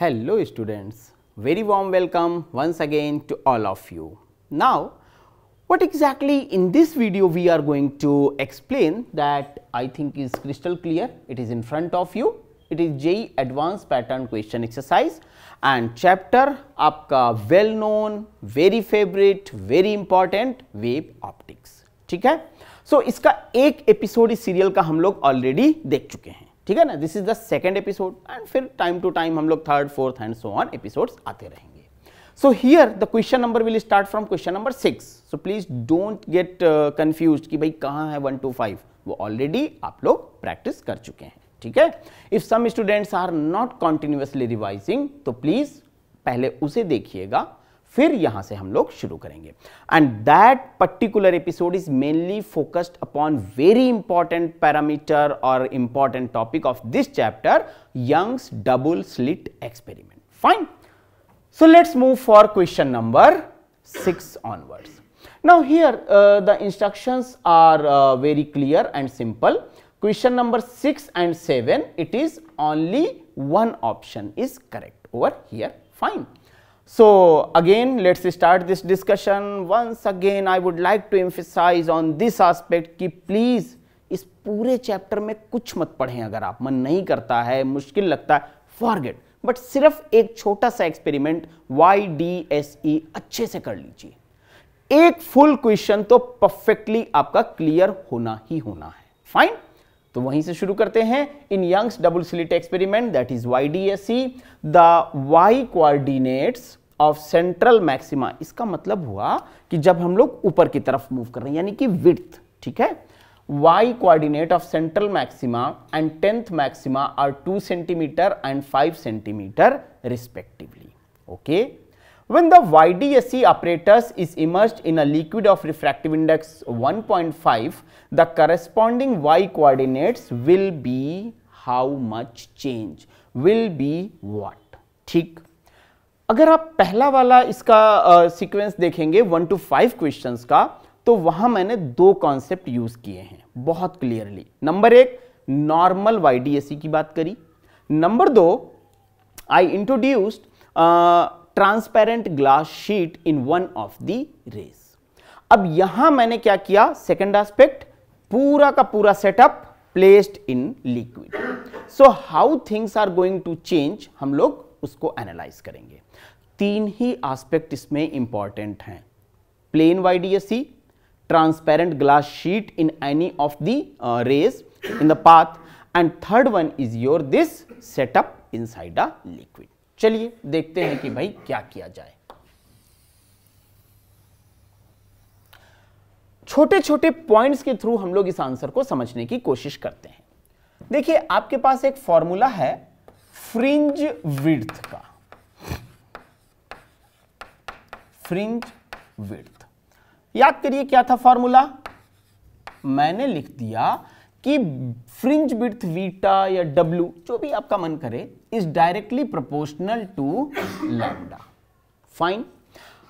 Hello students, very warm welcome once again to all of you. Now, what exactly in this video we are going to explain that I think is crystal clear, it is in front of you. It is JE Advanced Pattern Question Exercise and chapter आपका well known, very favorite, very important wave optics. ठीक है? So, इसका एक episode इस serial का हम लोग already देख चुके हैं ठीक है ना this is the second episode and फिर टाइम टू टाइम हम लोग third fourth and so on episodes आते रहेंगे so here the question number will start from question number six so please don't get confuse कि भाई कहां है one two five वो ऑलरेडी आप लोग प्रैक्टिस कर चुके हैं ठीक है if some students are not continuously revising तो प्लीज पहले उसे देखिएगा फिर यहाँ से हम लोग शुरू करेंगे and that particular episode is mainly focused upon very important parameter और important topic of this chapter Young's double slit experiment fine so let's move for question number 6 onwards now here uh, the instructions are uh, very clear and simple question number 6 and 7 it is only one option is correct over here fine So again let us start this discussion once again I would like to emphasize on this aspect कि please इस पूरे chapter में कुछ मत पढ़ें अगर आप मन नहीं करता है मुश्किल लगता है फॉरगेट बट सिर्फ एक छोटा सा experiment Y D S E अच्छे से कर लीजिए एक फुल क्वेश्चन तो परफेक्टली आपका क्लियर होना ही होना है फाइन तो वहीं से शुरू करते हैं in Young's double slit experiment that is Y D S C the Y coordinates of central maxima इसका मतलब हुआ कि जब हम लोग ऊपर की तरफ मूव कर रहे हैं यानी कि विथ ठीक है y coordinate of central maxima and tenth maxima are 2 centimetre and 5 centimeter respectively okay When the ydsc apparatus is immersed in a liquid of refractive index 1.5, the corresponding Y coordinates will be how much change, will be what, ठीक? अगर आप पहला वाला इसका sequence uh, देखेंगे one two five questions का तो वहां मैंने दो कॉन्सेप्ट यूज किए हैं बहुत क्लियरली नंबर एक नॉर्मल वाई की बात करी नंबर दो I introduced transparent glass sheet in one of the rays अब यहां मैंने क्या किया सेकेंड एस्पेक्ट पूरा का पूरा setup placed in liquid so how things are going to change हम लोग उसको एनालाइज करेंगे तीन ही एस्पेक्ट इसमें इंपॉर्टेंट हैं plain YDSC transparent glass sheet in any of the rays in the path and third one is your this setup setup a liquid चलिए देखते हैं कि भाई क्या किया जाए छोटे छोटे पॉइंट्स के थ्रू हम लोग इस आंसर को समझने की कोशिश करते हैं देखिए आपके पास एक फॉर्मूला है फ्रिंज विड्थ का फ्रिंज विड्थ याद करिए क्या था फॉर्मूला मैंने लिख दिया कि फ्रिंज विथ वीटा या डब्ल्यू जो भी आपका मन करे is directly proportional to lambda fine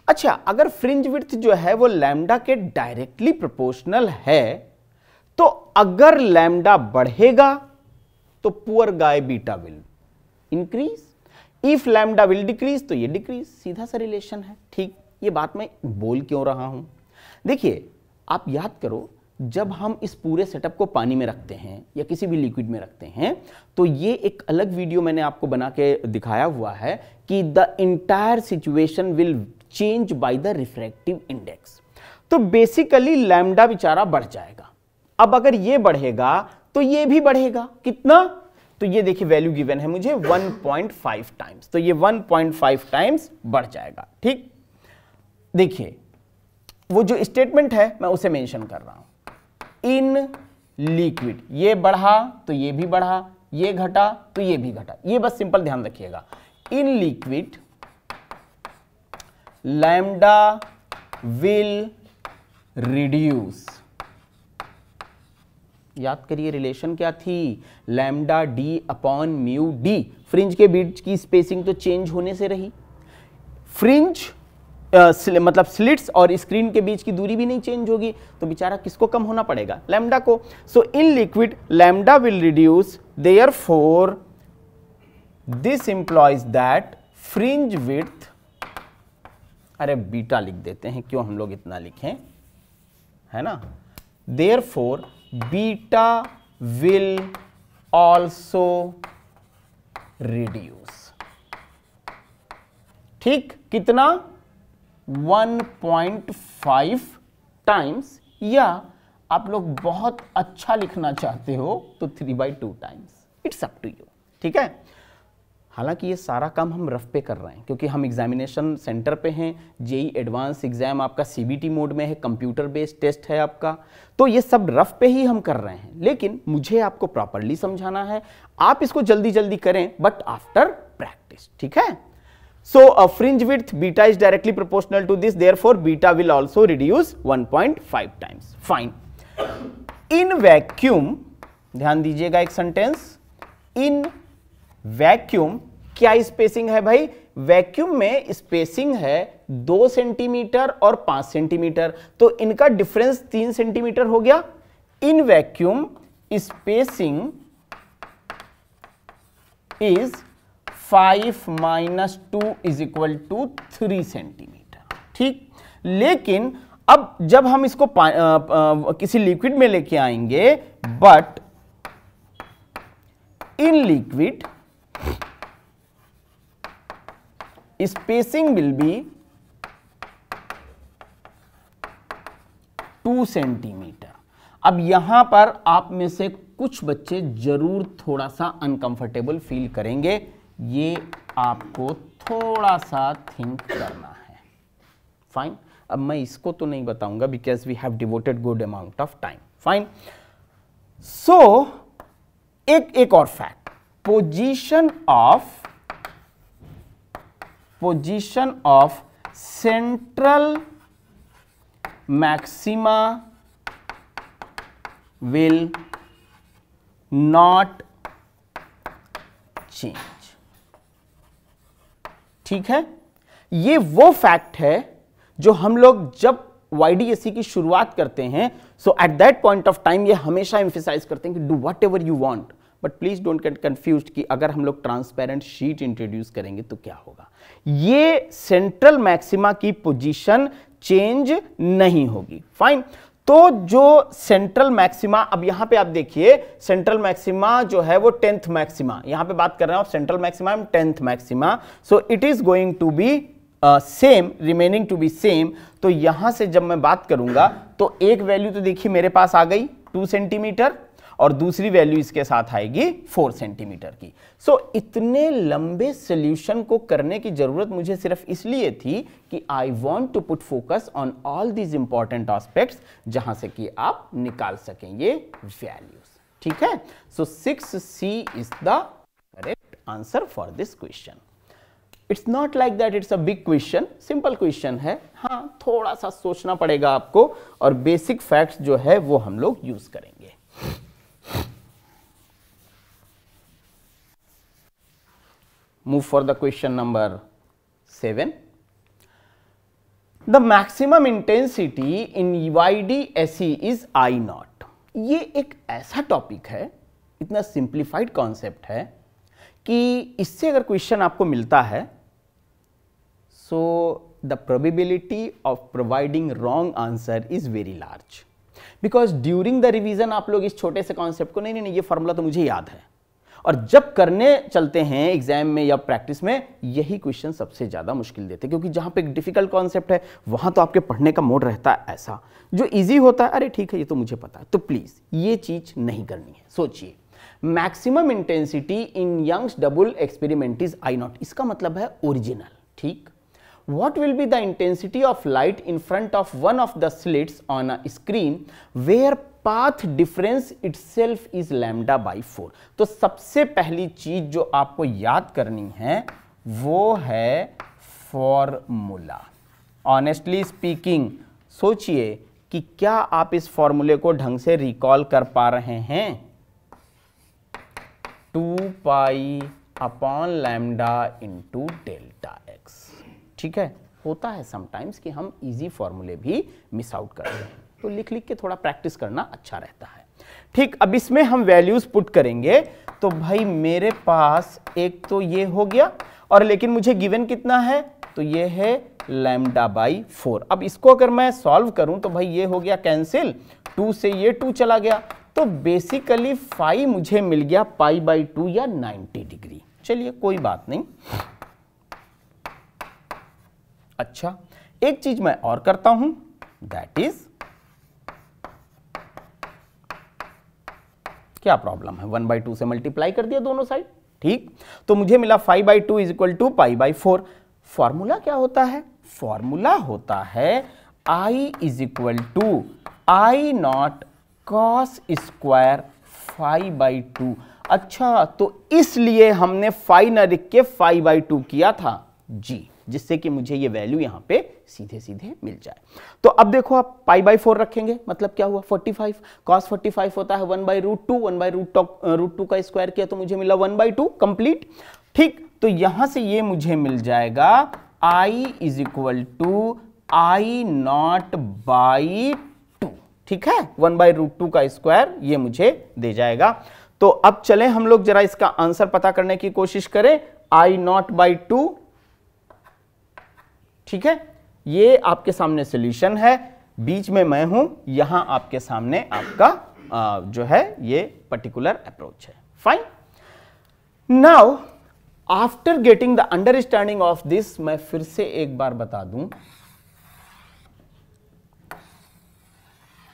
अच्छा अगर फ्रिंज विथ जो है वो लैमडा के डायरेक्टली प्रोपोर्शनल है तो अगर लैमडा बढ़ेगा तो poor guy beta will increase if lambda will decrease तो ये डिक्रीज सीधा सा रिलेशन है ठीक ये बात मैं बोल क्यों रहा हूं देखिए आप याद करो जब हम इस पूरे सेटअप को पानी में रखते हैं या किसी भी लिक्विड में रखते हैं तो ये एक अलग वीडियो मैंने आपको बना के दिखाया हुआ है कि the entire situation will change by the refractive index तो बेसिकली लैमडा बेचारा बढ़ जाएगा अब अगर ये बढ़ेगा तो ये भी बढ़ेगा कितना तो ये देखिए वैल्यू गिवन है मुझे 1.5 टाइम्स तो ये 1.5 टाइम्स बढ़ जाएगा ठीक देखिए वो जो स्टेटमेंट है मैं उसे मेंशन कर रहा हूं इन लिक्विड ये बढ़ा तो ये भी बढ़ा ये घटा तो ये भी घटा ये बस सिंपल ध्यान रखिएगा in liquid lambda will reduce याद करिए रिलेशन क्या थी lambda D upon mu D fringe के बीच की स्पेसिंग तो चेंज होने से रही फ्रिंज आ, स्ल, मतलब स्लिट्स और स्क्रीन के बीच की दूरी भी नहीं चेंज होगी तो बेचारा किसको कम होना पड़ेगा लैमडा को so in liquid lambda will reduce therefore this implies that fringe width अरे बीटा लिख देते हैं क्यों हम लोग इतना लिखें है ना therefore beta will also reduce ठीक कितना 1.5 टाइम्स या आप लोग बहुत अच्छा लिखना चाहते हो तो three by two times it's up to you ठीक है हालांकि ये सारा काम हम रफ पे कर रहे हैं क्योंकि हम एग्जामिनेशन सेंटर पे हैं जेई एडवांस एग्जाम आपका सीबीटी मोड में है कंप्यूटर बेस्ड टेस्ट है आपका तो ये सब रफ पे ही हम कर रहे हैं लेकिन मुझे आपको प्रॉपरली समझाना है आप इसको जल्दी जल्दी करें बट आफ्टर प्रैक्टिस ठीक है So a fringe width beta is directly proportional to this therefore beta will also reduce 1.5 times. Fine. In vacuum, ध्यान दीजिएगा एक सेंटेंस इन वैक्यूम क्या स्पेसिंग है भाई वैक्यूम में स्पेसिंग है दो सेंटीमीटर और पांच सेंटीमीटर तो इनका डिफरेंस तीन सेंटीमीटर हो गया in vacuum spacing is five minus two is equal to three centimetre ठीक लेकिन अब जब हम इसको आ, आ, किसी लिक्विड में लेके आएंगे but in liquid spacing will be two centimetre अब यहां पर आप में से कुछ बच्चे जरूर थोड़ा सा अनकंफर्टेबल फील करेंगे ये आपको थोड़ा सा थिंक करना है फाइन अब मैं इसको तो नहीं बताऊंगा because we have devoted good amount of time fine so एक एक और fact position of position of central maxima will not change ठीक है ये वो फैक्ट है जो हम लोग जब वाई की शुरुआत करते हैं so at that point of time ये हमेशा एम्फिसाइज करते हैं कि do whatever you want but please don't get confuse कि अगर हम लोग ट्रांसपेरेंट शीट इंट्रोड्यूस करेंगे तो क्या होगा ये सेंट्रल मैक्सिमा की पोजीशन चेंज नहीं होगी फाइन तो जो सेंट्रल मैक्सिमा अब यहां पे आप देखिए सेंट्रल मैक्सिमा जो है वो टेंथ मैक्सिमा यहां पे बात कर रहे हैं central maxima and tenth maxima so it is going to be same remaining to be same तो यहां से जब मैं बात करूंगा तो एक वैल्यू तो देखिए मेरे पास आ गई टू सेंटीमीटर और दूसरी वैल्यू इसके साथ आएगी फोर सेंटीमीटर की सो so, इतने लंबे सोल्यूशन को करने की ज़रूरत मुझे सिर्फ इसलिए थी कि I want to put focus on all these important aspect जहां से कि आप निकाल सकें ये वैल्यूज ठीक है so six C is the correct answer for this question it's not like that it's a big question simple question है हाँ थोड़ा सा सोचना पड़ेगा आपको और बेसिक फैक्ट्स जो है वो हम लोग यूज करेंगे Move for the question number 7. The maximum intensity in EYD SE is I naught. ये एक ऐसा टॉपिक है इतना सिंप्लीफाइड कॉन्सेप्ट है कि इससे अगर क्वेश्चन आपको मिलता है so the probability of providing wrong answer is very large because during the revision आप लोग इस छोटे से कॉन्सेप्ट को नहीं नहीं नहीं ये फॉर्मूला तो मुझे याद है और जब करने चलते हैं एग्जाम में या प्रैक्टिस में यही क्वेश्चन सबसे ज़्यादा मुश्किल देते क्योंकि जहां पे एक डिफिकल्ट कॉन्सेप्ट है वहां तो आपके पढ़ने का मोड रहता है ऐसा जो इजी होता है अरे ठीक है ये तो मुझे पता है तो प्लीज़ ये चीज़ नहीं करनी है सोचिए maximum intensity in Young's double experiment is I nought इसका मतलब है ओरिजिनल ठीक what will be the intensity of light in front of one of the slits on a screen where path difference itself is lambda by four तो सबसे पहली चीज जो आपको याद करनी है वो है फॉर्मूला ऑनेस्टली स्पीकिंग सोचिए कि क्या आप इस फॉर्मूले को ढंग से रिकॉल कर पा रहे हैं two pi upon lambda into delta ठीक है होता है समटाइम्स कि हम इजी फॉर्मूले भी मिस आउट करते हैं तो लिख लिख के थोड़ा प्रैक्टिस करना अच्छा रहता है ठीक अब इसमें हम वैल्यूज पुट करेंगे तो भाई मेरे पास एक तो ये हो गया और लेकिन मुझे गिवन कितना है तो ये है लैमडा बाई फोर अब इसको अगर मैं सॉल्व करूं तो भाई ये हो गया कैंसिल टू से ये टू चला गया तो बेसिकली फाइव मुझे मिल गया पाई बाई टू या नाइनटी डिग्री चलिए कोई बात नहीं अच्छा एक चीज मैं और करता हूं दैट इज क्या प्रॉब्लम है वन बाई टू से मल्टीप्लाई कर दिया दोनों साइड ठीक तो मुझे मिला five by two is equal to pi by four formula क्या होता है फॉर्मूला होता है I is equal to I nought cos square five by two अच्छा तो इसलिए हमने फाइव न लिख के फाइव बाई टू किया था जी जिससे कि मुझे ये वैल्यू यहाँ पे सीधे सीधे मिल जाए तो अब देखो आप पाई बाई फोर रखेंगे मतलब क्या हुआ 45 फाइव कॉस फोर्टी होता है one by root two one by root root two का स्क्वायर किया तो मुझे मिला वन बाई टू कंप्लीट ठीक तो यहाँ से ये मुझे मिल जाएगा I is equal to I nought by two ठीक है वन बाई रूट टू का स्क्वायर ये मुझे दे जाएगा तो अब चलें हम लोग जरा इसका आंसर पता करने की कोशिश करें आई नॉट बाई टू ठीक है ये आपके सामने सोल्यूशन है बीच में मैं हूं यहां आपके सामने आपका आ, जो है ये पर्टिकुलर अप्रोच है fine now after getting the understanding of this मैं फिर से एक बार बता दूं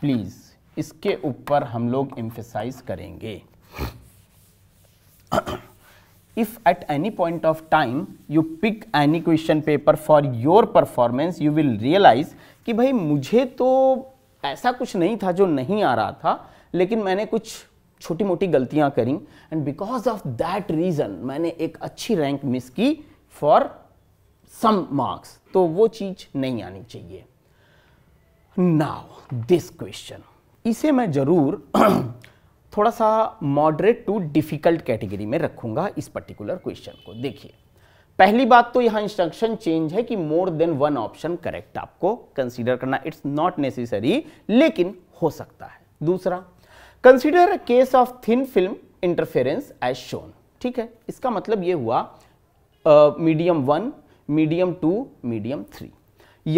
प्लीज इसके ऊपर हम लोग इम्फेसाइज करेंगे if at any point of time you pick any question paper for your performance you will realize कि भाई मुझे तो ऐसा कुछ नहीं था जो नहीं आ रहा था लेकिन मैंने कुछ छोटी मोटी गलतियां करी and because of that reason मैंने एक अच्छी रैंक मिस की फॉर सम मार्क्स तो वो चीज़ नहीं आनी चाहिए नाउ दिस क्वेश्चन इसे मैं ज़रूर थोड़ा सा मॉडरेट टू डिफ़िकल्ट कैटेगरी में रखूंगा इस पर्टिकुलर क्वेश्चन को देखिए पहली बात तो यहां इंस्ट्रक्शन चेंज है कि more than one option correct आपको कंसीडर करना इट्स नॉट नेसेसरी लेकिन हो सकता है दूसरा consider a case of thin film interference as shown ठीक है इसका मतलब यह हुआ medium one medium two medium three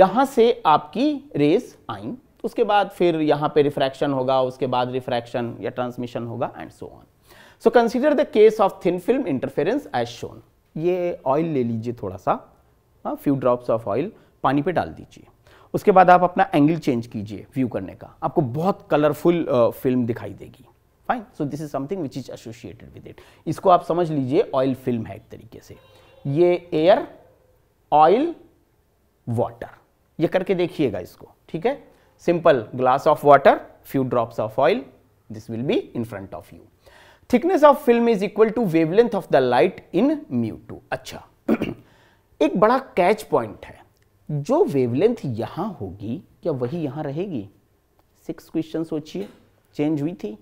यहां से आपकी रेस आई उसके बाद फिर यहाँ पे रिफ्रैक्शन होगा उसके बाद रिफ्रैक्शन या ट्रांसमिशन होगा and so on so consider the case of thin film interference as shown ये ऑयल ले लीजिए थोड़ा सा फ्यू ड्रॉप्स ऑफ ऑयल पानी पे डाल दीजिए उसके बाद आप अपना एंगल चेंज कीजिए व्यू करने का आपको बहुत कलरफुल फिल्म uh, दिखाई देगी fine so this is something which is associated with it इसको आप समझ लीजिए ऑयल फिल्म है एक तरीके से ये एयर ऑयल वाटर ये करके देखिएगा इसको ठीक है simple glass of water, few drops of oil, this will be in front of you. Thickness of film is equal to wavelength of the light in mu 2. अच्छा एक बड़ा कैच पॉइंट है जो वेवलेंथ यहां होगी क्या वही यहां रहेगी सिक्स क्वेश्चन सोचिए चेंज हुई थी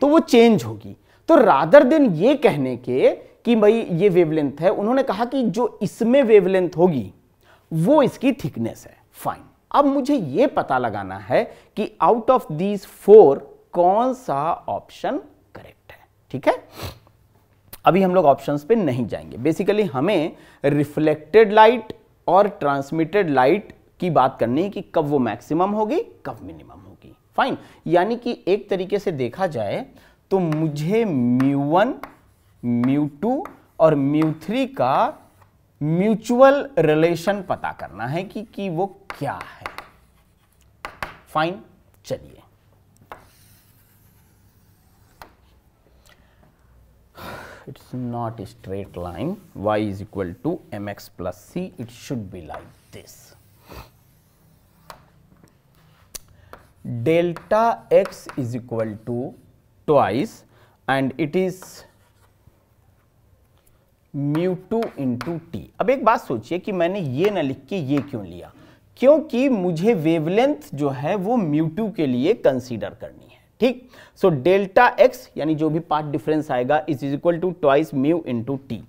तो वो चेंज होगी तो रादर देन ये कहने के कि भाई ये वेवलेंथ है उन्होंने कहा कि जो इसमें वेवलेंथ होगी वो इसकी थिकनेस है फाइन अब मुझे यह पता लगाना है कि आउट ऑफ दीज फोर कौन सा ऑप्शन करेक्ट है ठीक है अभी हम लोग ऑप्शंस पे नहीं जाएंगे बेसिकली हमें रिफ्लेक्टेड लाइट और ट्रांसमिटेड लाइट की बात करनी है कि कब वो मैक्सिमम होगी कब मिनिमम होगी फाइन यानी कि एक तरीके से देखा जाए तो मुझे म्यू वन म्यू टू और म्यू थ्री का म्यूचुअल रिलेशन पता करना है कि, कि वो क्या है फाइन चलिए it's not straight line y is equal to M X plus C it should be like this delta x is equal to twice and it is mu two into T अब एक बात सोचिए कि मैंने ये ना लिख के ये क्यों लिया क्योंकि मुझे वेवलेंथ जो है वो म्यू टू के लिए कंसीडर करनी है ठीक सो डेल्टा एक्स यानी जो भी पार्ट डिफरेंस आएगा is is equal to twice mu into T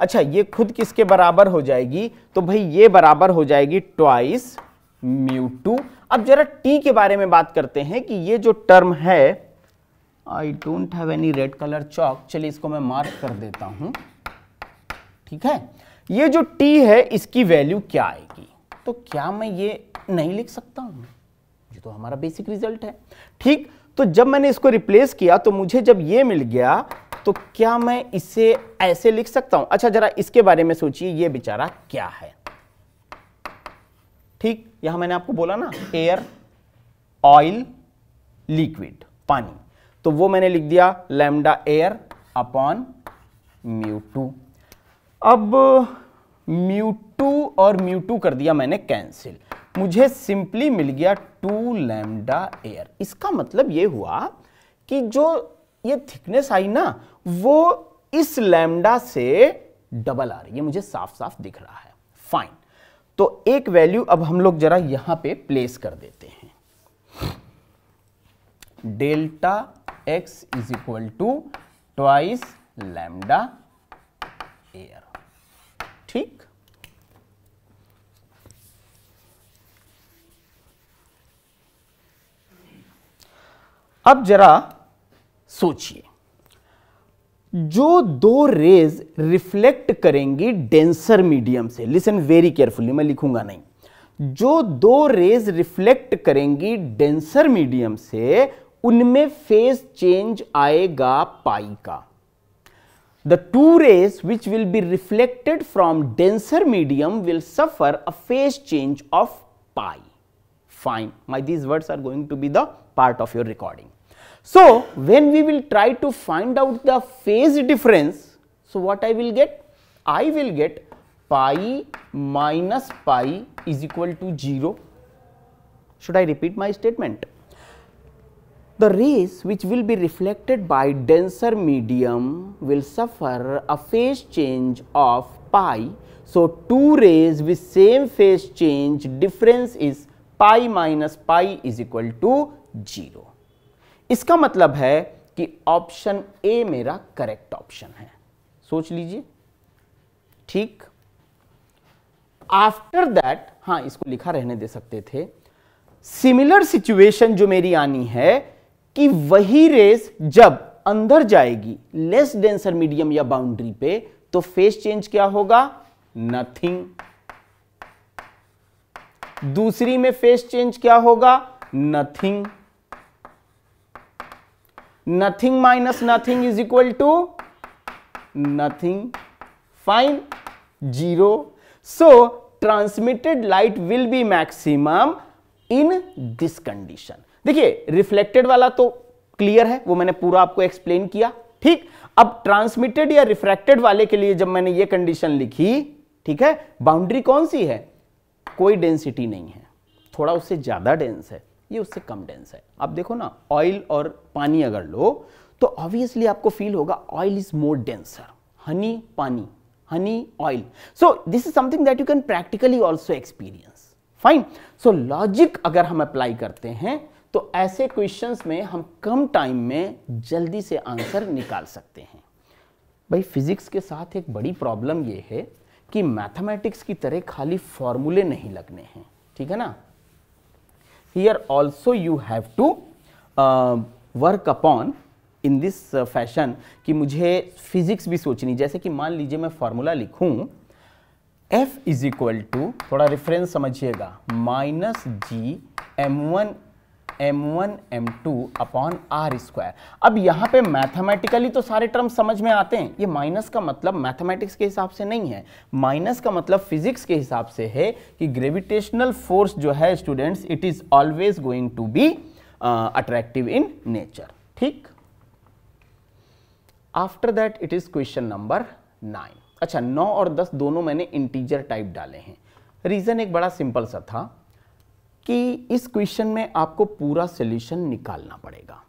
अच्छा ये खुद किसके बराबर हो जाएगी तो भाई ये बराबर हो जाएगी ट्वाइस म्यू टू अब जरा टी के बारे में बात करते हैं कि ये जो टर्म है I don't have any red colour chalk चलिए इसको मैं मार्क कर देता हूँ ठीक है ये जो t है इसकी वैल्यू क्या आएगी तो क्या मैं ये नहीं लिख सकता हूं ये तो हमारा बेसिक रिजल्ट है ठीक तो जब मैंने इसको रिप्लेस किया तो मुझे जब ये मिल गया तो क्या मैं इसे ऐसे लिख सकता हूं अच्छा जरा इसके बारे में सोचिए ये बेचारा क्या है ठीक यहां मैंने आपको बोला ना एयर ऑयल लिक्विड पानी तो वो मैंने लिख दिया lambda air upon mu two अब म्यू टू और म्यू टू कर दिया मैंने कैंसिल मुझे सिंपली मिल गया टू लैमडा एयर इसका मतलब ये हुआ कि जो ये थिकनेस आई ना वो इस लैमडा से डबल आ रही है मुझे साफ साफ दिख रहा है फाइन तो एक वैल्यू अब हम लोग जरा यहां पे प्लेस कर देते हैं delta X is equal to twice lambda air ठीक अब जरा सोचिए जो दो रेज रिफ्लेक्ट करेंगी डेंसर मीडियम से लिसन वेरी केयरफुली मैं लिखूंगा नहीं जो दो रेज रिफ्लेक्ट करेंगी डेंसर मीडियम से उनमें फेज चेंज आएगा पाई का The two rays which will be reflected from denser medium will suffer a phase change of pi. Fine, my these words are going to be the part of your recording. So, when we will try to find out the phase difference, so what I will get? I will get pi minus pi is equal to 0. Should I repeat my statement? The rays which will be reflected by denser medium will suffer a phase change of pi. So, two rays with same phase change difference is pi minus pi is equal to 0. iska matlab hai ki option a mera correct option hai soch lijiye theek after that ha isko likha rehne de sakte the similar situation जो मेरी आनी है कि वही race जब अंदर जाएगी less denser medium या बाउंड्री पे तो फेस चेंज क्या होगा नथिंग दूसरी में फेस चेंज क्या होगा nothing nothing minus nothing is equal to nothing fine zero so transmitted light will be maximum in this condition देखिए रिफ्लेक्टेड वाला तो क्लियर है वो मैंने पूरा आपको एक्सप्लेन किया ठीक अब ट्रांसमिटेड या रिफ्रैक्टेड वाले के लिए जब मैंने ये कंडीशन लिखी ठीक है बाउंड्री कौन सी है कोई डेंसिटी नहीं है थोड़ा उससे ज़्यादा डेंस है ये उससे कम डेंस है आप देखो ना ऑयल और पानी अगर लो तो ऑब्वियसली आपको फील होगा oil is more denser honey pani honey oil so this is something that you can practically also experience fine so logic अगर हम अप्लाई करते हैं तो ऐसे क्वेश्चंस में हम कम टाइम में जल्दी से आंसर निकाल सकते हैं भाई फिज़िक्स के साथ एक बड़ी प्रॉब्लम ये है कि मैथमेटिक्स की तरह खाली फॉर्मूले नहीं लगने हैं ठीक है ना here also you have to work upon in this fashion कि मुझे फिजिक्स भी सोचनी जैसे कि मान लीजिए मैं फॉर्मूला लिखूं F इज इक्वल टू थोड़ा रेफरेंस समझिएगा minus G M one M one M two upon R square अब यहाँ पे मैथमेटिकली तो सारे टर्म समझ में आते हैं ये माइनस का मतलब मैथमेटिक्स के हिसाब से नहीं है माइनस का मतलब फिजिक्स के हिसाब से है कि ग्रेविटेशनल फोर्स जो है students it is always going to be attractive in nature ठीक after that it is question number nine अच्छा नौ और दस दोनों मैंने इंटीजर टाइप डाले हैं रीजन एक बड़ा सिंपल सा था कि इस क्वेश्चन में आपको पूरा सोल्यूशन निकालना पड़ेगा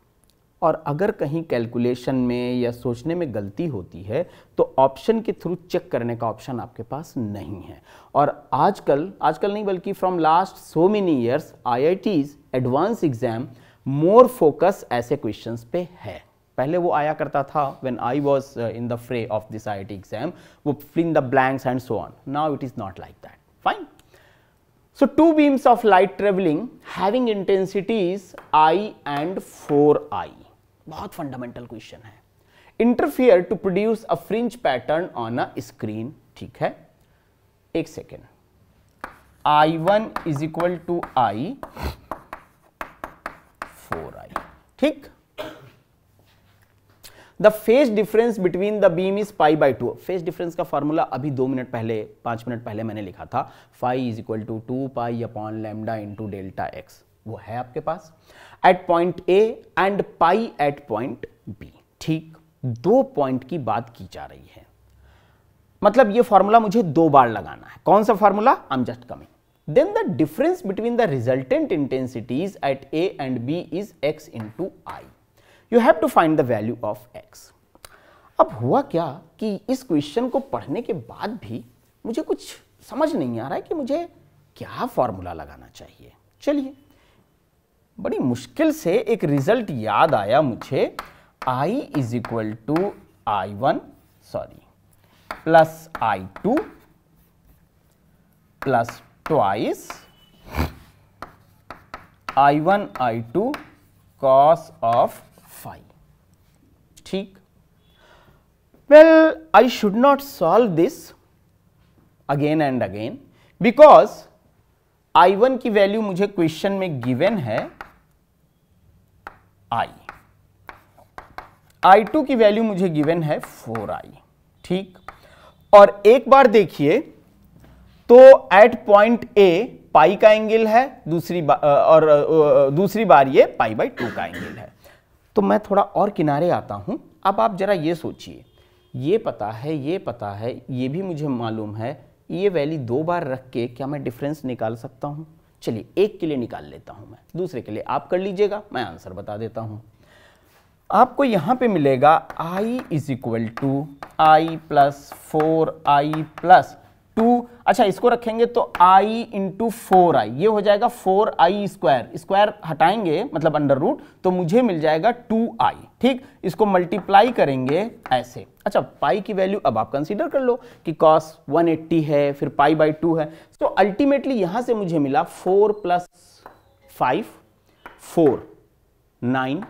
और अगर कहीं कैलकुलेशन में या सोचने में गलती होती है तो ऑप्शन के थ्रू चेक करने का ऑप्शन आपके पास नहीं है और आजकल आजकल नहीं बल्कि from last so many years IITs advance exam more focus ऐसे क्वेश्चंस पे है पहले वो आया करता था when I was in the fray of this I exam वो fill in the blanks and so on now it is not like that fine So two beams of light traveling having intensities I and 4I. बहुत fundamental question है interfere to produce a fringe pattern on a screen ठीक है एक second I one is equal to I four I ठीक the phase difference between the beam is pi by two phase difference का formula अभी दो minute पहले पांच minute पहले मैंने लिखा था five is equal to two pi upon lambda into delta X वो है आपके पास at point A and pi at point B ठीक दो पॉइंट की बात की जा रही है मतलब ये फॉर्मूला मुझे दो बार लगाना है कौन सा formula I am just coming then the difference between the resultant intensities at A and B is X into I you have to find the value of X अब हुआ क्या कि इस क्वेश्चन को पढ़ने के बाद भी मुझे कुछ समझ नहीं आ रहा है कि मुझे क्या फॉर्मूला लगाना चाहिए चलिए बड़ी मुश्किल से एक रिजल्ट याद आया मुझे I is equal to I one sorry plus I two plus twice I one I two cos of ठीक I should not solve this again and again because I I1 की वैल्यू मुझे question में given है I I2 की value मुझे given है 4I ठीक और एक बार देखिए तो एट पॉइंट ए पाई का एंगल है दूसरी बा, और दूसरी बार ये पाई बाई टू का एंगल है तो मैं थोड़ा और किनारे आता हूँ अब आप ज़रा ये सोचिए ये पता है ये पता है ये भी मुझे मालूम है ये वैली दो बार रख के क्या मैं डिफरेंस निकाल सकता हूँ चलिए एक के लिए निकाल लेता हूँ मैं दूसरे के लिए आप कर लीजिएगा मैं आंसर बता देता हूँ आपको यहाँ पे मिलेगा i is equal to I plus four I plus two अच्छा इसको रखेंगे तो i इंटू फोर आई ये हो जाएगा फोर आई स्क्वायर स्क्वायर हटाएंगे मतलब अंडर रूट तो मुझे मिल जाएगा टू आई ठीक इसको मल्टीप्लाई करेंगे ऐसे अच्छा पाई की वैल्यू अब आप कंसीडर कर लो कि कॉस 180 है फिर पाई बाई टू है तो अल्टीमेटली यहां से मुझे मिला four plus five four nine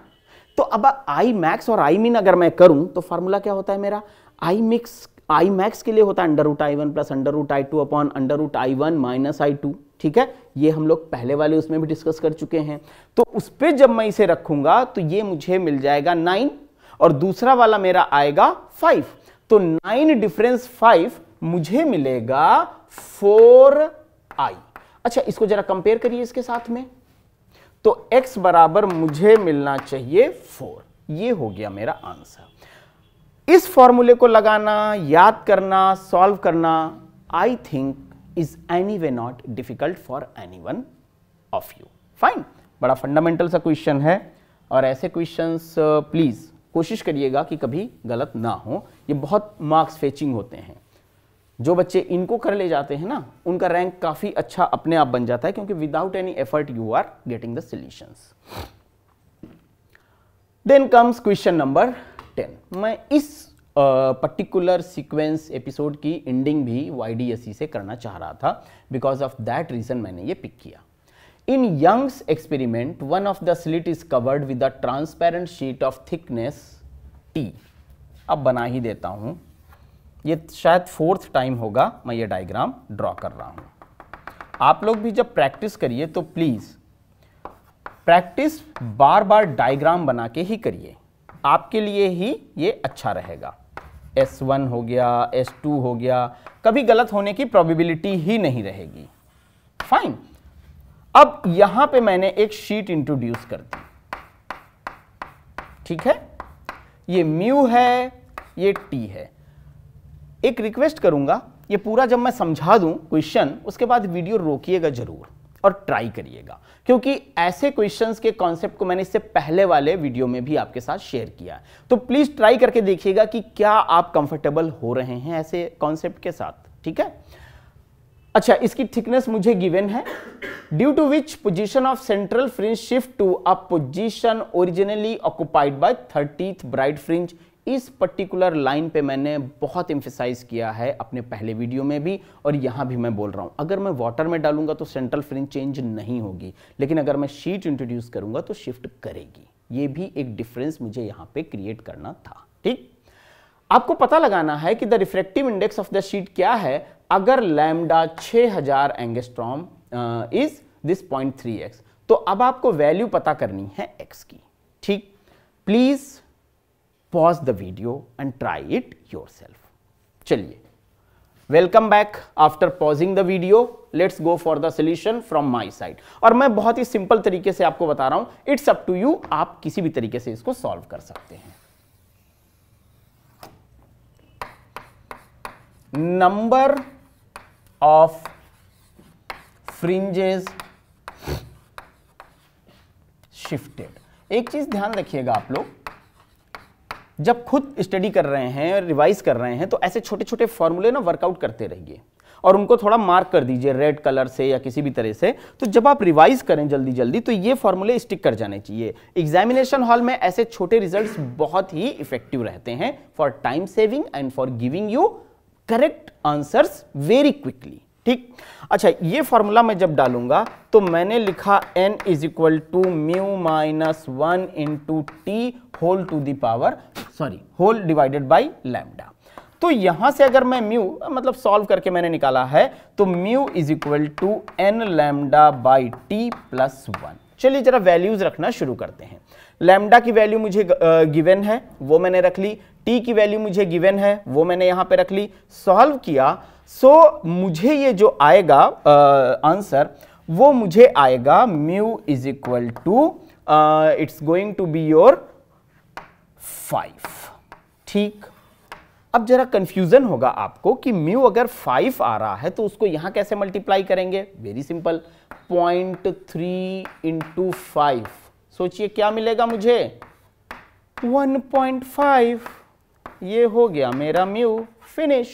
तो अब आई मैक्स और आई मिन अगर मैं करूं तो फार्मूला क्या होता है मेरा आई मिक्स आई मैक्स के लिए होता है under root I one plus under root I two upon under root I one minus I two ठीक है ये हम लोग पहले वाले उसमें भी डिस्कस कर चुके हैं तो उस पर जब मैं इसे रखूंगा तो ये मुझे मिल जाएगा नाइन और दूसरा वाला मेरा आएगा फाइव तो नाइन डिफरेंस फाइव मुझे मिलेगा फोर आई अच्छा इसको जरा कंपेयर करिए इसके साथ में तो x बराबर मुझे मिलना चाहिए फोर ये हो गया मेरा आंसर इस फॉर्मूले को लगाना याद करना सॉल्व करना I think is anyway not difficult for any one of you fine बड़ा फंडामेंटल सा क्वेश्चन है और ऐसे क्वेश्चंस प्लीज़ कोशिश करिएगा कि कभी गलत ना हो ये बहुत मार्क्स फेचिंग होते हैं जो बच्चे इनको कर ले जाते हैं ना उनका रैंक काफ़ी अच्छा अपने आप बन जाता है क्योंकि without any effort you are getting the solutions then comes question number ten मैं इस पर्टिकुलर सीक्वेंस एपिसोड की एंडिंग भी वाई e से करना चाह रहा था बिकॉज ऑफ दैट रीज़न मैंने ये पिक किया in Young's experiment one of the slit is covered with a transparent sheet of thickness T अब बना ही देता हूँ ये शायद फोर्थ टाइम होगा मैं ये डायग्राम ड्रॉ कर रहा हूँ आप लोग भी जब प्रैक्टिस करिए तो प्लीज़ प्रैक्टिस बार बार डायग्राम बना के ही करिए आपके लिए ही ये अच्छा रहेगा S1 हो गया S2 हो गया कभी गलत होने की प्रोबेबिलिटी ही नहीं रहेगी फाइन अब यहां पे मैंने एक शीट इंट्रोड्यूस कर दी ठीक है ये म्यू है ये टी है एक रिक्वेस्ट करूंगा ये पूरा जब मैं समझा दूं क्वेश्चन उसके बाद वीडियो रोकिएगा जरूर और ट्राई करिएगा क्योंकि ऐसे क्वेश्चंस के कॉन्सेप्ट को मैंने इससे पहले वाले वीडियो में भी आपके साथ शेयर किया है तो प्लीज़ ट्राई करके देखिएगा कि क्या आप कंफर्टेबल हो रहे हैं ऐसे कॉन्सेप्ट के साथ ठीक है अच्छा इसकी थिकनेस मुझे गिवन है due to which position of central fringe shift to a position originally occupied by thirtieth bright fringe इस पर्टिकुलर लाइन पे मैंने बहुत इम्फिसाइज किया है अपने पहले वीडियो में भी और यहाँ भी मैं बोल रहा हूँ अगर मैं वाटर में डालूंगा तो सेंट्रल फ्रिंज चेंज नहीं होगी लेकिन अगर मैं शीट इंट्रोड्यूस करूंगा तो शिफ्ट करेगी ये भी एक डिफरेंस मुझे यहाँ पे क्रिएट करना था ठीक आपको पता लगाना है कि the refractive index of the sheet क्या है अगर लैमडा छ हजार angstrom is this point three X तो अब आपको वैल्यू पता करनी है एक्स की ठीक please pause the video and try it yourself चलिए welcome back after pausing the video let's go for the solution from my side और मैं बहुत ही सिंपल तरीके से आपको बता रहा हूं इट्स अप टू यू आप किसी भी तरीके से इसको सॉल्व कर सकते हैं नंबर ऑफ फ्रिंजेस शिफ्टेड एक चीज ध्यान रखिएगा आप लोग जब खुद स्टडी कर रहे हैं रिवाइज कर रहे हैं तो ऐसे छोटे छोटे फॉर्मूले ना वर्कआउट करते रहिए और उनको थोड़ा मार्क कर दीजिए रेड कलर से या किसी भी तरह से तो जब आप रिवाइज करें जल्दी जल्दी तो ये फॉर्मूले स्टिक कर जाने चाहिए एग्जामिनेशन हॉल में ऐसे छोटे रिजल्ट्स बहुत ही इफेक्टिव रहते हैं for time saving and for giving you correct answers very quickly ठीक अच्छा ये फॉर्मूला मैं जब डालूंगा तो मैंने लिखा n is equal to mu minus one two T whole to दावर sorry whole divided by lambda तो यहां से अगर मैं म्यू मतलब सॉल्व करके मैंने निकाला है तो mu is equal to N lambda by T plus one चलिए जरा वैल्यूज रखना शुरू करते हैं लैमडा की वैल्यू मुझे गिवन है वो मैंने रख ली टी की वैल्यू मुझे गिवन है वो मैंने यहाँ पे रख ली सॉल्व किया सो so, मुझे ये जो आएगा आंसर वो मुझे आएगा mu is equal to it's going to be your five ठीक अब जरा कंफ्यूजन होगा आपको कि म्यू अगर फाइव आ रहा है तो उसको यहां कैसे मल्टीप्लाई करेंगे very simple point three into five सोचिए क्या मिलेगा मुझे वन पॉइंट फाइव ये हो गया मेरा म्यू फिनिश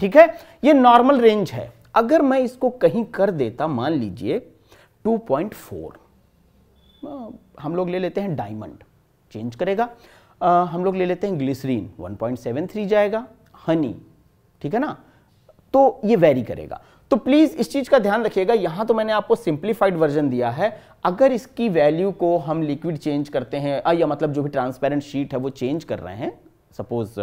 ठीक है ये नॉर्मल रेंज है अगर मैं इसको कहीं कर देता मान लीजिए 2.4 हम लोग ले लेते हैं डायमंड चेंज करेगा आ, हम लोग ले लेते हैं ग्लिसरीन 1.73 जाएगा हनी ठीक है ना तो ये वेरी करेगा तो प्लीज़ इस चीज़ का ध्यान रखिएगा यहां तो मैंने आपको सिंप्लीफाइड वर्जन दिया है अगर इसकी वैल्यू को हम लिक्विड चेंज करते हैं या मतलब जो भी ट्रांसपेरेंट शीट है वो चेंज कर रहे हैं सपोज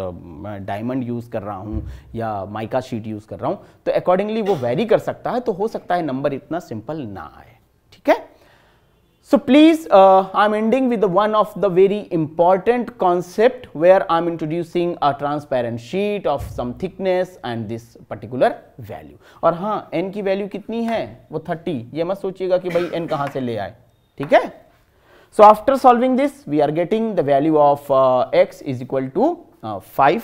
डायमंड यूज़ कर रहा हूँ या माइका शीट यूज़ कर रहा हूँ तो अकॉर्डिंगली वो वेरी कर सकता है तो हो सकता है नंबर इतना सिंपल ना आए ठीक है So please, uh, I'm ending with the one of the very important concept where I'm introducing a transparent sheet of some thickness and this particular value. और हाँ n की value कितनी है वो 30 ये मत सोचिएगा कि भाई n कहाँ से ले आए ठीक है So after solving this, we are getting the value of uh, x is equal to uh, five.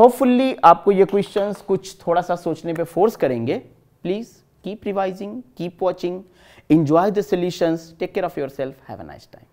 Hopefully, आपको ये questions कुछ थोड़ा सा सोचने पे force करेंगे Please keep revising, keep watching, enjoy the solutions take care of yourself have a nice time